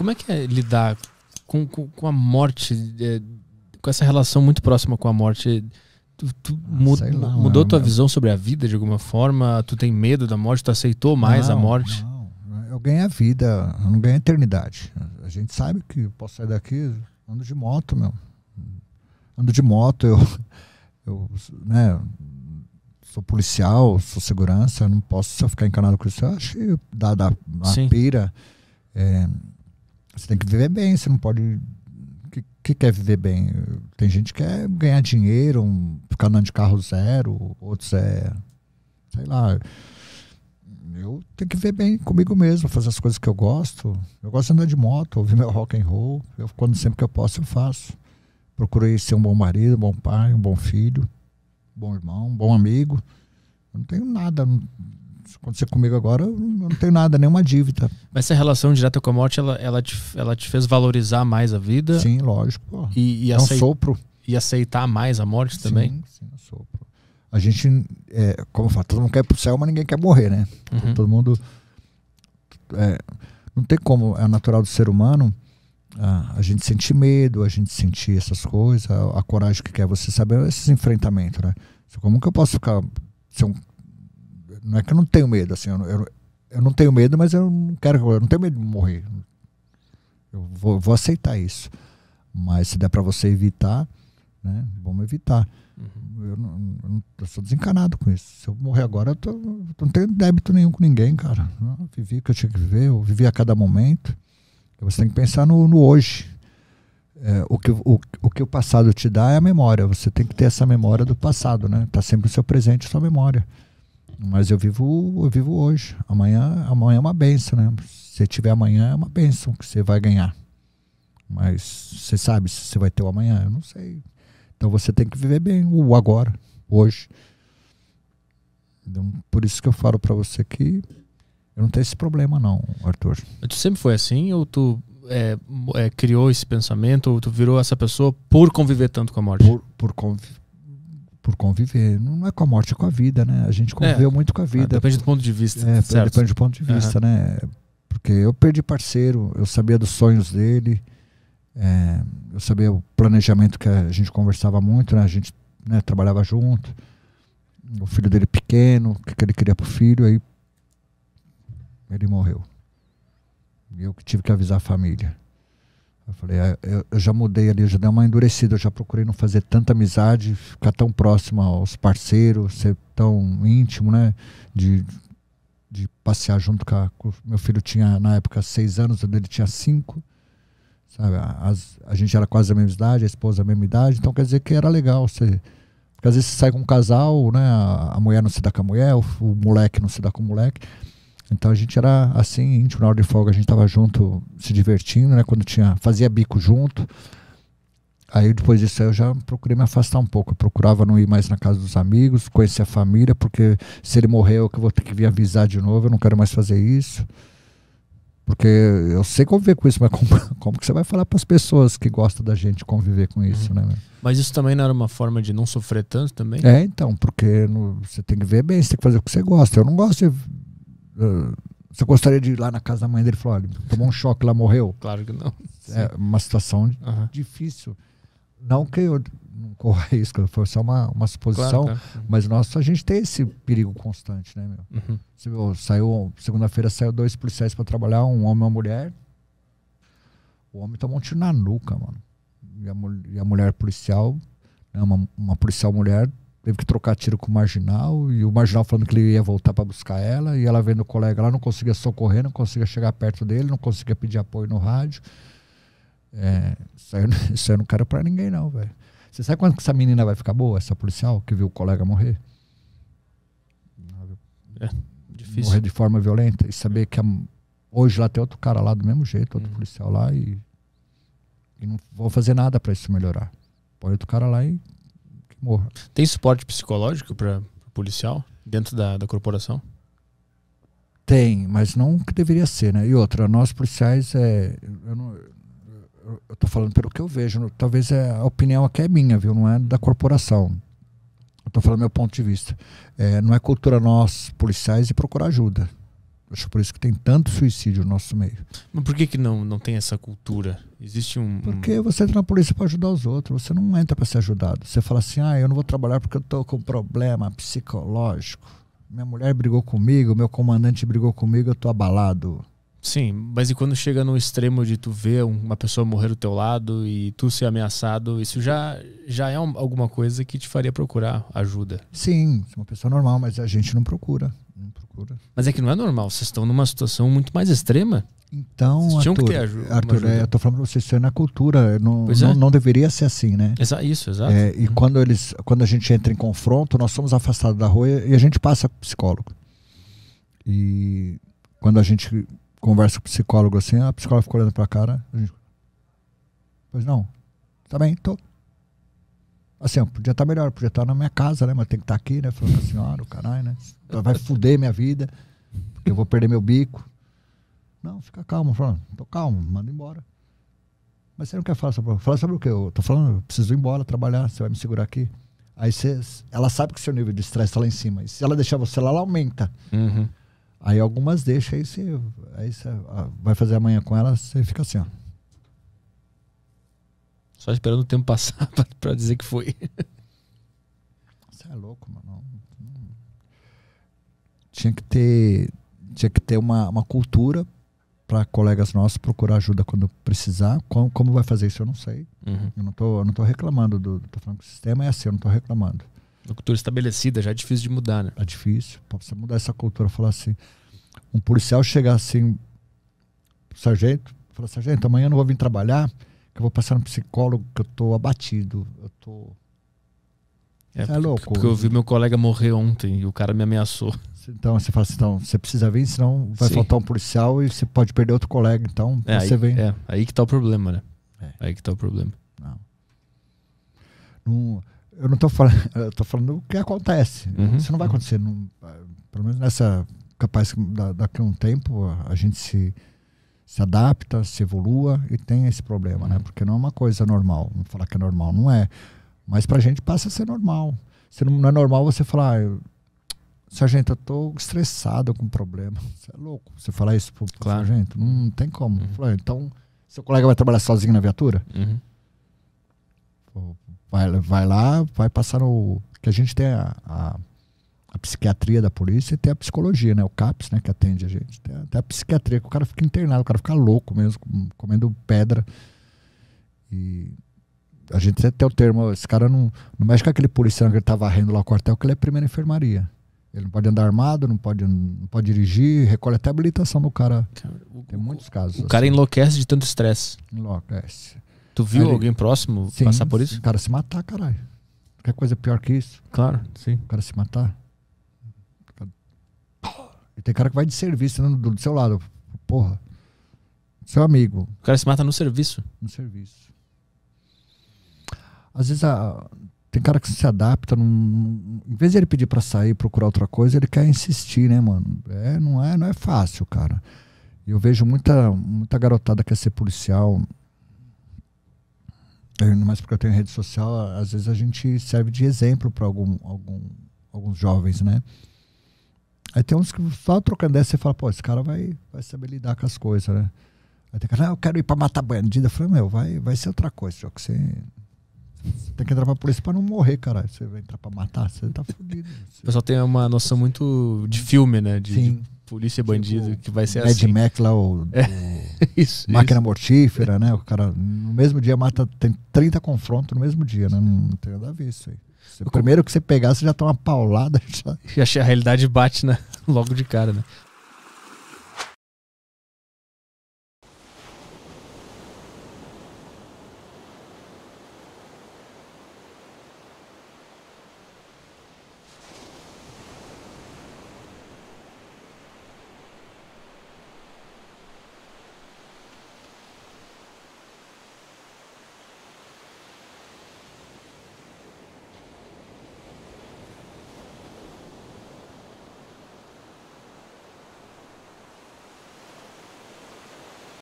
Como é que é lidar com, com, com a morte, é, com essa relação muito próxima com a morte? Tu, tu ah, lá, mudou não, tua visão sobre a vida de alguma forma? Tu tem medo da morte? Tu aceitou mais não, a morte? Não, eu ganho a vida, eu não ganho a eternidade. A gente sabe que eu posso sair daqui, ando de moto, meu. Ando de moto, eu, eu né, sou policial, sou segurança, não posso só ficar encanado com isso. Eu acho que dá, dá a pira. É, você tem que viver bem, você não pode. Que, que quer viver bem? Tem gente que quer ganhar dinheiro, um, ficar andando de carro zero, outros é. Sei lá. Eu tenho que viver bem comigo mesmo, fazer as coisas que eu gosto. Eu gosto de andar de moto, ouvir meu rock and roll. Eu, quando sempre que eu posso, eu faço. Procurei ser um bom marido, um bom pai, um bom filho, um bom irmão, um bom amigo. Eu não tenho nada, não, se acontecer comigo agora, eu não tenho nada, nenhuma dívida. Mas essa relação direta com a morte, ela, ela, te, ela te fez valorizar mais a vida? Sim, lógico. E, e é um sopro. E aceitar mais a morte também? Sim, sim, é um sopro. A gente, é, como eu falo, todo mundo quer ir pro céu, mas ninguém quer morrer, né? Uhum. Todo mundo... É, não tem como, é natural do ser humano... Ah, a gente sentir medo, a gente sentir essas coisas, a, a coragem que quer você saber, esses enfrentamentos, né? Como que eu posso ficar, ser um não é que eu não tenho medo, assim, eu, eu, eu não tenho medo, mas eu não quero, eu não tenho medo de morrer. Eu vou, vou aceitar isso. Mas se der para você evitar, né, vamos evitar. Uhum. Eu, não, eu, não, eu, sou desencanado com isso. Se eu morrer agora, eu, tô, eu não tenho débito nenhum com ninguém, cara. Eu vivi o que eu tinha que viver, eu vivi a cada momento. Você tem que pensar no, no hoje. É, o, que, o, o que o passado te dá é a memória. Você tem que ter essa memória do passado, né? Tá sempre o seu presente, a sua memória. Mas eu vivo, eu vivo hoje. Amanhã, amanhã é uma benção, né? Se tiver amanhã é uma benção que você vai ganhar. Mas você sabe se você vai ter o amanhã, eu não sei. Então você tem que viver bem o agora, hoje. Então, por isso que eu falo para você que eu não tenho esse problema não, Arthur. tu sempre foi assim ou tu é, é, criou esse pensamento ou tu virou essa pessoa por conviver tanto com a morte? Por, por conviver por conviver. Não é com a morte, é com a vida, né? A gente conviveu é, muito com a ah, vida. Depende do ponto de vista. É, certo. depende do ponto de vista, uhum. né? Porque eu perdi parceiro, eu sabia dos sonhos dele, é, eu sabia o planejamento que a gente conversava muito, né? A gente né, trabalhava junto. O filho dele pequeno, o que, que ele queria pro filho, aí ele morreu. E eu que tive que avisar a família. Eu falei, é, eu, eu, já mudei ali, eu já dei uma endurecida, eu já procurei não fazer tanta amizade, ficar tão próximo aos parceiros, ser tão íntimo, né? De, de passear junto com, a, com meu filho tinha na época seis anos, o dele tinha cinco. Sabe, As, a gente era quase da mesma idade, a esposa a mesma idade, então quer dizer que era legal você porque às vezes você sai com um casal, né? A mulher não se dá com a mulher, o, o moleque não se dá com o moleque. Então a gente era assim, íntimo na hora de folga, a gente estava junto, se divertindo, né? Quando tinha, fazia bico junto. Aí depois disso aí eu já procurei me afastar um pouco. Eu procurava não ir mais na casa dos amigos, conhecer a família, porque se ele morrer eu que vou ter que vir avisar de novo, eu não quero mais fazer isso. Porque eu sei conviver com isso, mas como, como que você vai falar para as pessoas que gostam da gente conviver com isso, uhum. né? Mas isso também não era uma forma de não sofrer tanto também? É, então, porque no, você tem que ver bem, você tem que fazer o que você gosta. Eu não gosto de ah, você gostaria de ir lá na casa da mãe dele e falar, tomou um choque lá, morreu? Claro que não. É uma situação difícil. Não que eu não corra risco, foi só uma, uma suposição, claro, mas nossa, a gente tem esse perigo constante, né, meu? Uhum. Você viu, saiu, segunda-feira saiu dois policiais para trabalhar, um homem e uma mulher. O homem tomou um tiro na nuca, mano. E a, e a mulher policial, né, uma, uma policial mulher, teve que trocar tiro com o marginal, e o marginal falando que ele ia voltar para buscar ela, e ela vendo o colega lá, não conseguia socorrer, não conseguia chegar perto dele, não conseguia pedir apoio no rádio. É, isso, aí, isso aí eu não quero para ninguém, não, velho. Você sabe quando que essa menina vai ficar boa, essa policial que viu o colega morrer? É, difícil. Morrer de forma violenta e saber que a, hoje lá tem outro cara lá do mesmo jeito, outro hum. policial lá e, e não vou fazer nada para isso melhorar. Põe outro cara lá e morra. Tem suporte psicológico para policial dentro da, da corporação? Tem, mas não que deveria ser, né? E outra, nós policiais, é, eu, não, eu tô falando pelo que eu vejo, talvez é, a opinião aqui é minha, viu? Não é da corporação. Eu tô falando meu ponto de vista. É, não é cultura nós, policiais, e procurar ajuda. Acho por isso que tem tanto suicídio no nosso meio. Mas por que, que não, não tem essa cultura? Existe um. Porque você entra na polícia para ajudar os outros, você não entra para ser ajudado. Você fala assim: ah, eu não vou trabalhar porque eu estou com problema psicológico. Minha mulher brigou comigo, meu comandante brigou comigo, eu estou abalado. Sim, mas e quando chega no extremo de tu ver uma pessoa morrer do teu lado e tu ser ameaçado, isso já, já é um, alguma coisa que te faria procurar ajuda? Sim, uma pessoa normal, mas a gente não procura. Não procura. Mas é que não é normal, vocês estão numa situação muito mais extrema. Então, Arthur, ajuda, Arthur é, eu tô falando pra vocês, isso é na cultura, não, é. não, deveria ser assim, né? Exa isso, exato. É, e uhum. quando, eles, quando a gente entra em confronto, nós somos afastados da rua e a gente passa pro psicólogo. E quando a gente conversa com o psicólogo assim, a psicóloga fica olhando pra cara, a gente, pois não, tá bem, tô. Assim, podia estar tá melhor, podia estar tá na minha casa, né? Mas tem que estar tá aqui, né? Falando com a senhora, o caralho, né? vai fuder minha vida, porque eu vou perder meu bico. Não, fica calmo, falando, tô calmo, manda embora. Mas você não quer falar sobre, falar sobre o quê? Eu tô falando, eu preciso ir embora, trabalhar, você vai me segurar aqui. Aí você, ela sabe que seu nível de estresse está lá em cima. E se ela deixar você lá, ela aumenta. Uhum. Aí algumas deixam, aí você, aí você ah, vai fazer amanhã com ela, você fica assim, ó. Só esperando o tempo passar para dizer que foi. Você é louco, mano. Tinha que ter, tinha que ter uma, uma cultura para colegas nossos procurar ajuda quando precisar. Como, como vai fazer isso, eu não sei. Uhum. Eu, não tô, eu não tô reclamando do. Tô falando que o sistema é assim, eu não tô reclamando. Uma cultura estabelecida já é difícil de mudar, né? É difícil. Pra você mudar essa cultura, falar assim. Um policial chegar assim, sargento, falar, sargento, amanhã eu não vou vir trabalhar que eu vou passar no psicólogo, que eu tô abatido, eu tô. É, é louco. Porque eu vi meu colega morrer ontem e o cara me ameaçou. Então você fala assim, então, você precisa vir, senão vai Sim. faltar um policial e você pode perder outro colega. Então é, você aí, vem. É, aí que tá o problema, né? É. Aí que tá o problema. Não. não eu não tô falando, eu tô falando o que acontece. Uhum. Isso não vai uhum. acontecer. Não, pelo menos nessa. Capaz que daqui a um tempo a gente se se adapta, se evolua e tem esse problema, né? Uhum. Porque não é uma coisa normal. Vamos falar que é normal, não é. Mas pra gente passa a ser normal. Se não, não é normal você falar, ah, sargento, eu tô estressado com um problema. Você é louco. Você falar isso pro, pro claro. sargento, não, não tem como. Uhum. Falo, então, seu colega vai trabalhar sozinho na viatura? Uhum. vai, vai lá, vai passar no. Que a gente tem a, a a psiquiatria da polícia e tem a psicologia, né? O CAPS, né? Que atende a gente. Tem até a psiquiatria, que o cara fica internado, o cara fica louco mesmo, comendo pedra. E a gente até tem o termo, esse cara não, não mexe com aquele policial que ele tá varrendo lá o quartel, que ele é primeira enfermaria. Ele não pode andar armado, não pode, não pode dirigir, recolhe até habilitação do cara. tem muitos casos. O assim. cara enlouquece de tanto estresse. Enlouquece. Tu viu ele, alguém próximo sim, passar por isso? O cara se matar, caralho. Qualquer coisa pior que isso. Claro, sim. O cara se matar. E tem cara que vai de serviço né, do, do seu lado. Porra. Seu amigo. O cara se mata no serviço. No serviço. Às vezes a, tem cara que se adapta. Num, em vez de ele pedir para sair procurar outra coisa, ele quer insistir, né, mano? É, não, é, não é fácil, cara. Eu vejo muita, muita garotada que quer ser policial. Eu, mas porque eu tenho rede social, às vezes a gente serve de exemplo para algum, algum, alguns jovens, né? Aí tem uns que só trocando dessa, você fala, pô, esse cara vai, vai saber lidar com as coisas, né? Aí tem cara, ah, eu quero ir pra matar bandido. Eu falei, meu, vai, vai ser outra coisa, só que você, você tem que entrar pra polícia pra não morrer, cara. Você vai entrar pra matar, você tá fudido. Você... O pessoal tem uma noção muito de filme, né? De, Sim. De polícia bandido, tipo, que vai ser Mad assim. Mad Max lá, ou. é. isso, Máquina isso. Mortífera, né? O cara, no mesmo dia, mata, tem 30 confrontos no mesmo dia, né? Não, não tem nada a ver isso aí. Você o primeiro que você pegar, você já tá uma paulada. Já, a realidade bate né? logo de cara, né?